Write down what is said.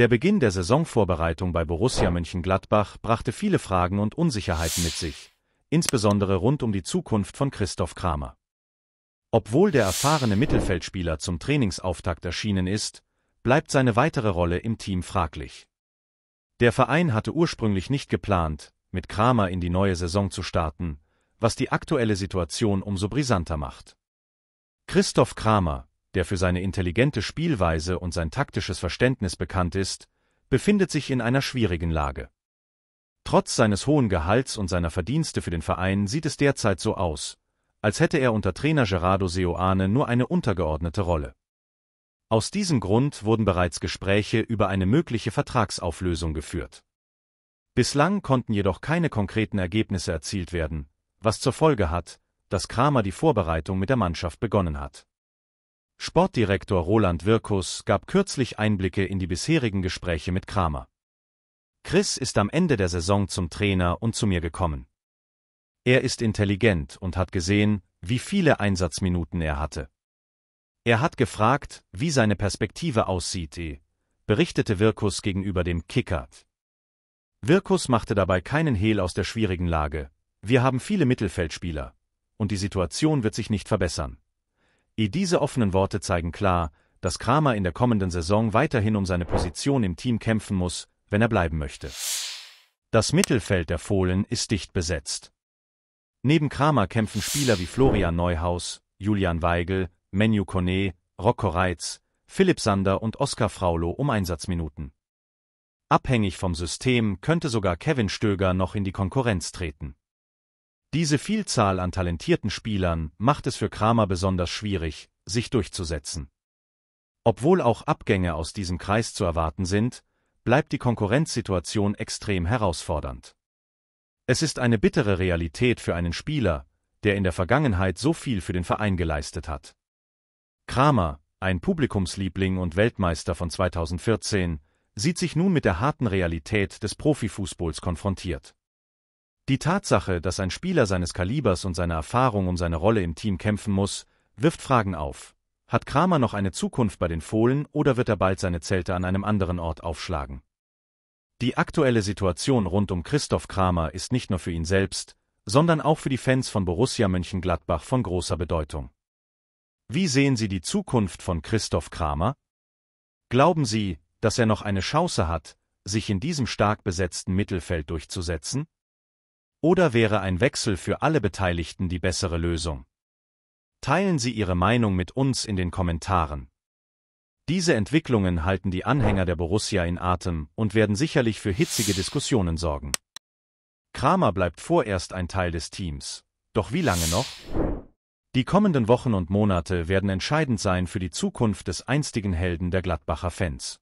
Der Beginn der Saisonvorbereitung bei Borussia Mönchengladbach brachte viele Fragen und Unsicherheiten mit sich, insbesondere rund um die Zukunft von Christoph Kramer. Obwohl der erfahrene Mittelfeldspieler zum Trainingsauftakt erschienen ist, bleibt seine weitere Rolle im Team fraglich. Der Verein hatte ursprünglich nicht geplant, mit Kramer in die neue Saison zu starten, was die aktuelle Situation umso brisanter macht. Christoph Kramer, der für seine intelligente Spielweise und sein taktisches Verständnis bekannt ist, befindet sich in einer schwierigen Lage. Trotz seines hohen Gehalts und seiner Verdienste für den Verein sieht es derzeit so aus, als hätte er unter Trainer Gerardo Seoane nur eine untergeordnete Rolle. Aus diesem Grund wurden bereits Gespräche über eine mögliche Vertragsauflösung geführt. Bislang konnten jedoch keine konkreten Ergebnisse erzielt werden, was zur Folge hat, dass Kramer die Vorbereitung mit der Mannschaft begonnen hat. Sportdirektor Roland Wirkus gab kürzlich Einblicke in die bisherigen Gespräche mit Kramer. Chris ist am Ende der Saison zum Trainer und zu mir gekommen. Er ist intelligent und hat gesehen, wie viele Einsatzminuten er hatte. Er hat gefragt, wie seine Perspektive aussieht, eh, berichtete Wirkus gegenüber dem Kickert. Wirkus machte dabei keinen Hehl aus der schwierigen Lage. Wir haben viele Mittelfeldspieler. Und die Situation wird sich nicht verbessern. Diese offenen Worte zeigen klar, dass Kramer in der kommenden Saison weiterhin um seine Position im Team kämpfen muss, wenn er bleiben möchte. Das Mittelfeld der Fohlen ist dicht besetzt. Neben Kramer kämpfen Spieler wie Florian Neuhaus, Julian Weigel, Menu Kone, Rocco Reitz, Philipp Sander und Oskar Fraulo um Einsatzminuten. Abhängig vom System könnte sogar Kevin Stöger noch in die Konkurrenz treten. Diese Vielzahl an talentierten Spielern macht es für Kramer besonders schwierig, sich durchzusetzen. Obwohl auch Abgänge aus diesem Kreis zu erwarten sind, bleibt die Konkurrenzsituation extrem herausfordernd. Es ist eine bittere Realität für einen Spieler, der in der Vergangenheit so viel für den Verein geleistet hat. Kramer, ein Publikumsliebling und Weltmeister von 2014, sieht sich nun mit der harten Realität des Profifußballs konfrontiert. Die Tatsache, dass ein Spieler seines Kalibers und seiner Erfahrung um seine Rolle im Team kämpfen muss, wirft Fragen auf. Hat Kramer noch eine Zukunft bei den Fohlen oder wird er bald seine Zelte an einem anderen Ort aufschlagen? Die aktuelle Situation rund um Christoph Kramer ist nicht nur für ihn selbst, sondern auch für die Fans von Borussia Mönchengladbach von großer Bedeutung. Wie sehen Sie die Zukunft von Christoph Kramer? Glauben Sie, dass er noch eine Chance hat, sich in diesem stark besetzten Mittelfeld durchzusetzen? Oder wäre ein Wechsel für alle Beteiligten die bessere Lösung? Teilen Sie Ihre Meinung mit uns in den Kommentaren. Diese Entwicklungen halten die Anhänger der Borussia in Atem und werden sicherlich für hitzige Diskussionen sorgen. Kramer bleibt vorerst ein Teil des Teams. Doch wie lange noch? Die kommenden Wochen und Monate werden entscheidend sein für die Zukunft des einstigen Helden der Gladbacher Fans.